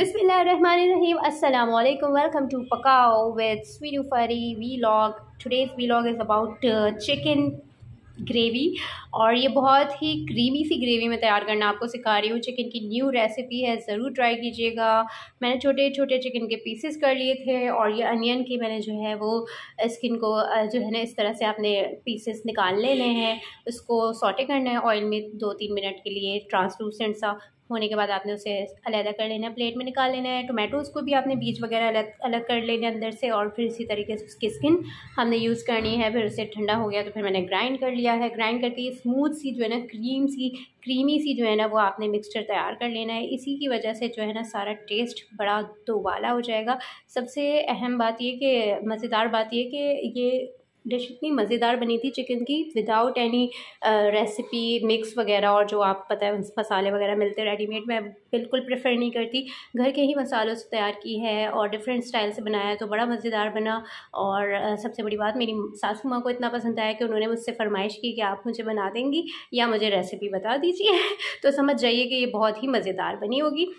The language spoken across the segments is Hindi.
अस्सलाम वालेकुम welcome to Pakao with Sweetu Fari vlog Today's vlog is about chicken gravy और ये बहुत ही क्रीमी सी ग्रेवी में तैयार करना आपको सिखा रही हूँ चिकन की न्यू रेसिपी है ज़रूर ट्राई कीजिएगा मैंने छोटे छोटे चिकन के पीसेस कर लिए थे और ये अनियन के मैंने जो है वो स्किन को जो है ना इस तरह से आपने पीसेस निकाल लेने हैं उसको सॉटे करना है ऑयल में दो तीन मिनट के लिए ट्रांसलूसेंट सा होने के बाद आपने उसे अलहदा कर लेना है प्लेट में निकाल लेना है टोमेटोज़ को भी आपने बीज वगैरह अलग अलग कर लेने अंदर से और फिर इसी तरीके से उसकी स्किन हमने यूज़ करनी है फिर उसे ठंडा हो गया तो फिर मैंने ग्राइंड कर लिया है ग्राइंड करके ये स्मूथ सी जो है ना क्रीम सी क्रीमी सी जो है ना वो आपने मिक्सचर तैयार कर लेना है इसी की वजह से जो है ना सारा टेस्ट बड़ा दोबाला हो जाएगा सबसे अहम बात ये कि मज़ेदार बात ये कि ये डिश इतनी मज़ेदार बनी थी चिकन की विदाउट एनी रेसिपी मिक्स वगैरह और जो आप पता है मसाले वगैरह मिलते हैं रेडीमेड मैं बिल्कुल प्रेफर नहीं करती घर के ही मसालों से तैयार की है और डिफरेंट स्टाइल से बनाया तो बड़ा मज़ेदार बना और सबसे बड़ी बात मेरी सासू माँ को इतना पसंद आया कि उन्होंने मुझसे फरमाइश की कि आप मुझे बना देंगी या मुझे रेसिपी बता दीजिए तो समझ जाइए कि ये बहुत ही मज़ेदार बनी होगी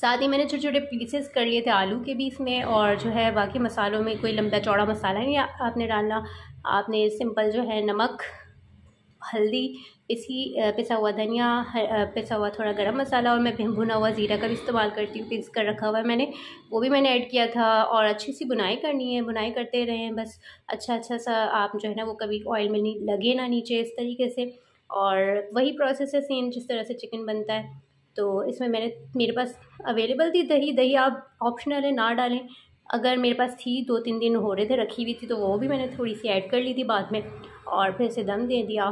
साथ ही मैंने छोटे छोटे पीसेस कर लिए थे आलू के बीच में और जो है बाकी मसालों में कोई लंबा चौड़ा मसाला नहीं आपने डालना आपने सिंपल जो है नमक हल्दी इसी पिसा हुआ धनिया पिसा हुआ थोड़ा गरम मसाला और मैं भुना हुआ ज़ीरा का भी इस्तेमाल करती हूँ पीस कर रखा हुआ है मैंने वो भी मैंने ऐड किया था और अच्छी सी बुनाई करनी है बुनाई करते रहें बस अच्छा अच्छा सा आप जो है ना वो कभी ऑयल में नहीं लगे ना नीचे इस तरीके से और वही प्रोसेस है सेम जिस तरह से चिकन बनता है तो इसमें मैंने मेरे पास अवेलेबल थी दही दही आप ऑप्शनल है ना डालें अगर मेरे पास थी दो तीन दिन हो रहे थे रखी हुई थी तो वो भी मैंने थोड़ी सी ऐड कर ली थी बाद में और फिर इसे दम दे दिया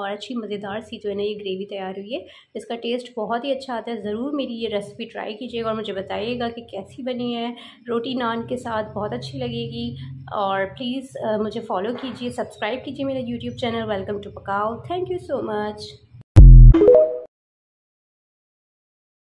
और अच्छी मज़ेदार सी जो है ना ये ग्रेवी तैयार हुई है इसका टेस्ट बहुत ही अच्छा आता है ज़रूर मेरी ये रेसिपी ट्राई कीजिएगा और मुझे बताइएगा कि कैसी बनी है रोटी नान के साथ बहुत अच्छी लगेगी और प्लीज़ मुझे फॉलो कीजिए सब्सक्राइब कीजिए मेरा YouTube channel welcome to Pakao thank you so much